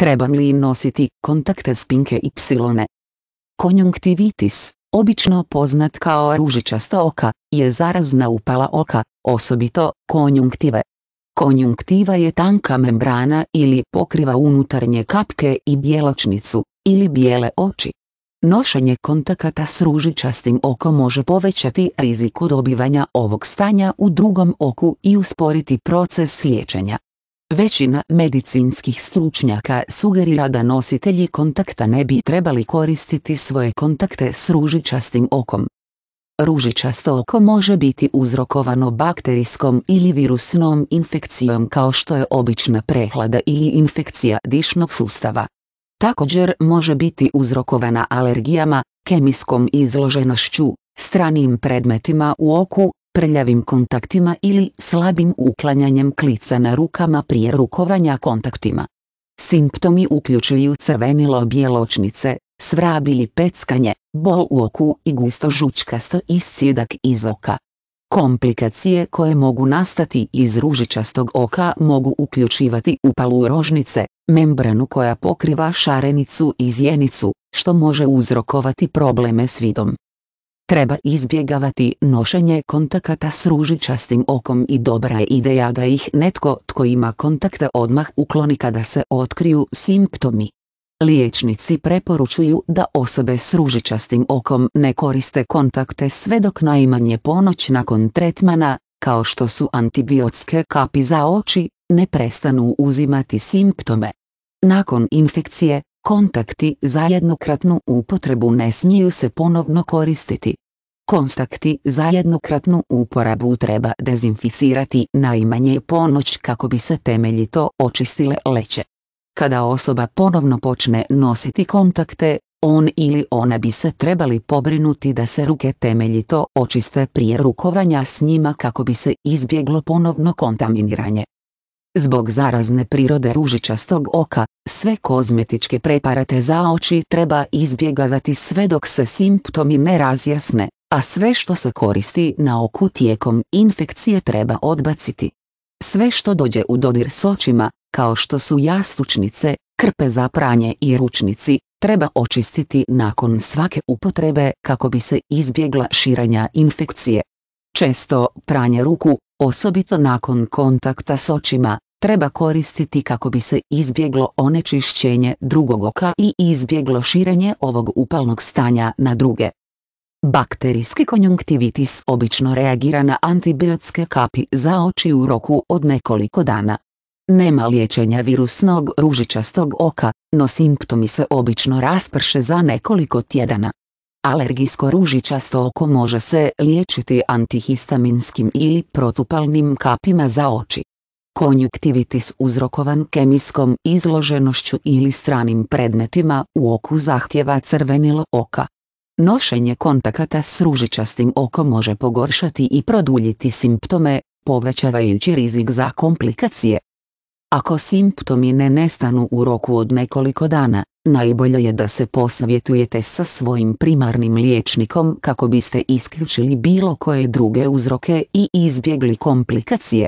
Trebam li nositi kontakte spinke psilone? Konjunktivitis, obično poznat kao ružičasta oka, je zarazna upala oka, osobito konjunktive. Konjunktiva je tanka membrana ili pokriva unutarnje kapke i bjeločnicu ili bijele oči. Nošenje kontakata s ružičastim okom može povećati riziku dobivanja ovog stanja u drugom oku i usporiti proces liječenja. Većina medicinskih stručnjaka sugerira da nositelji kontakta ne bi trebali koristiti svoje kontakte s ružičastim okom. Ružičasto oko može biti uzrokovano bakterijskom ili virusnom infekcijom kao što je obična prehlada ili infekcija dišnog sustava. Također može biti uzrokovana alergijama, kemijskom izloženošću, stranim predmetima u oku, prljavim kontaktima ili slabim uklanjanjem klica na rukama prije rukovanja kontaktima. Simptomi uključuju crvenilo bjeločnice, svrab ili peckanje, bol u oku i gusto žučkasto iscijedak iz oka. Komplikacije koje mogu nastati iz ružičastog oka mogu uključivati upalu rožnice, membranu koja pokriva šarenicu i zjenicu, što može uzrokovati probleme s vidom. Treba izbjegavati nošenje kontakata s ružičastim okom i dobra je ideja da ih netko tko ima kontakta odmah ukloni kada se otkriju simptomi. Liječnici preporučuju da osobe s ružičastim okom ne koriste kontakte sve dok najmanje ponoć nakon tretmana, kao što su antibiotske kapi za oči, ne prestanu uzimati simptome. Nakon infekcije, Kontakti za jednokratnu upotrebu ne smiju se ponovno koristiti. Kontakti za jednokratnu uporabu treba dezinficirati najmanje ponoć kako bi se temeljito očistile leće. Kada osoba ponovno počne nositi kontakte, on ili ona bi se trebali pobrinuti da se ruke temeljito očiste prije rukovanja s njima kako bi se izbjeglo ponovno kontaminiranje. Zbog zarazne prirode ružičastog oka, sve kozmetičke preparate za oči treba izbjegavati sve dok se simptomi ne razjasne, a sve što se koristi na oku tijekom infekcije treba odbaciti. Sve što dođe u dodir s očima, kao što su jastučnice, krpe za pranje i ručnici, treba očistiti nakon svake upotrebe kako bi se izbjegla širenja infekcije. Često pranje ruku, osobito nakon kontakta s očima, treba koristiti kako bi se izbjeglo onečišćenje drugog oka i izbjeglo širenje ovog upalnog stanja na druge. Bakterijski konjunktivitis obično reagira na antibiotske kapi za oči u roku od nekoliko dana. Nema liječenja virusnog ružičastog oka, no simptomi se obično rasprše za nekoliko tjedana. Alergijsko ružičasto oko može se liječiti antihistaminskim ili protupalnim kapima za oči. Konjuktivitis uzrokovan kemijskom izloženošću ili stranim predmetima u oku zahtjeva crvenilo oka. Nošenje kontakata s ružičastim okom može pogoršati i produljiti simptome, povećavajući rizik za komplikacije. Ako simptomi ne nestanu u roku od nekoliko dana, najbolje je da se posavjetujete sa svojim primarnim liječnikom kako biste isključili bilo koje druge uzroke i izbjegli komplikacije.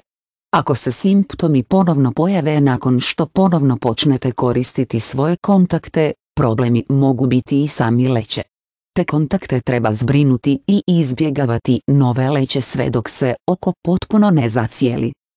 Ako se simptomi ponovno pojave nakon što ponovno počnete koristiti svoje kontakte, problemi mogu biti i sami leće. Te kontakte treba zbrinuti i izbjegavati nove leće sve dok se oko potpuno ne zacijeli.